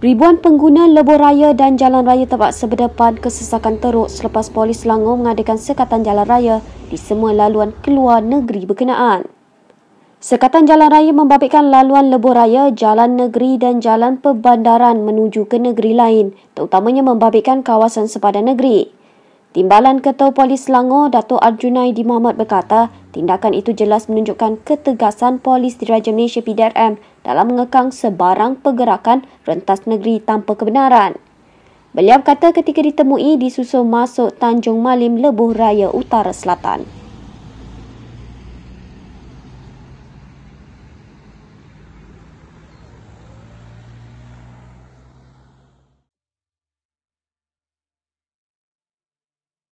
Ribuan pengguna lebuh raya dan jalan raya terpaksa berdepan kesesakan teruk selepas polis Selangor mengadakan sekatan jalan raya di semua laluan keluar negeri berkenaan. Sekatan jalan raya membabitkan laluan lebuh raya, jalan negeri dan jalan perbandaran menuju ke negeri lain, terutamanya membabitkan kawasan sepadan negeri. Timbalan Ketua Polis Selangor, Dato' Arjunaidi Muhammad berkata, tindakan itu jelas menunjukkan ketegasan Polis Diraja Malaysia PDRM dalam mengekang sebarang pergerakan rentas negeri tanpa kebenaran. Beliau kata ketika ditemui di susu masuk Tanjung Malim Lebuh Raya Utara Selatan.